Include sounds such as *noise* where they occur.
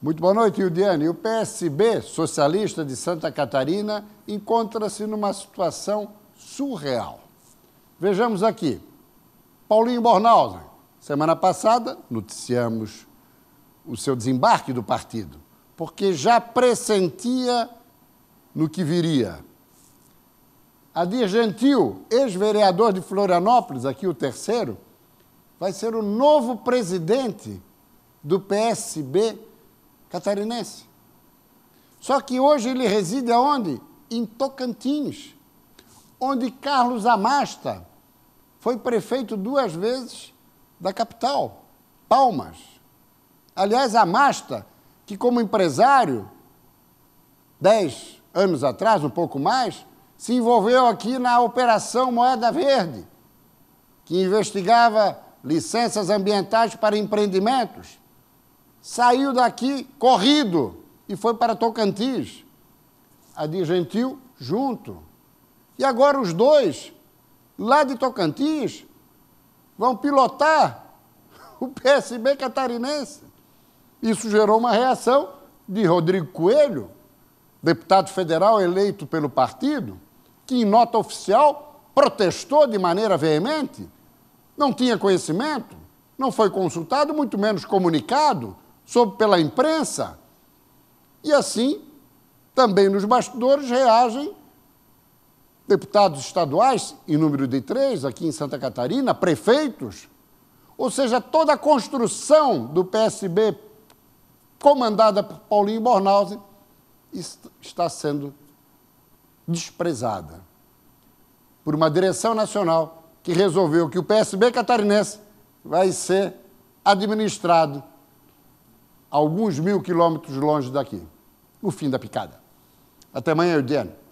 Muito boa noite, Ildiane. O PSB, socialista de Santa Catarina, encontra-se numa situação surreal. Vejamos aqui. Paulinho Bornhausen, semana passada, noticiamos o seu desembarque do partido, porque já pressentia no que viria. Adir Gentil, ex-vereador de Florianópolis, aqui o terceiro, vai ser o novo presidente do PSB catarinense. Só que hoje ele reside aonde? Em Tocantins, onde Carlos Amasta foi prefeito duas vezes da capital, Palmas. Aliás, Amasta, que como empresário, dez anos atrás, um pouco mais, se envolveu aqui na Operação Moeda Verde, que investigava licenças ambientais para empreendimentos saiu daqui corrido e foi para Tocantins. A de Gentil junto. E agora os dois, lá de Tocantins, vão pilotar *laughs* o PSB catarinense. Isso gerou uma reação de Rodrigo Coelho, deputado federal eleito pelo partido, que em nota oficial protestou de maneira veemente, não tinha conhecimento, não foi consultado, muito menos comunicado soube pela imprensa, e assim também nos bastidores reagem deputados estaduais, em número de três, aqui em Santa Catarina, prefeitos, ou seja, toda a construção do PSB comandada por Paulinho Bornhausen está sendo desprezada por uma direção nacional que resolveu que o PSB catarinense vai ser administrado alguns mil quilômetros longe daqui. O fim da picada. Até amanhã, Eudiano. É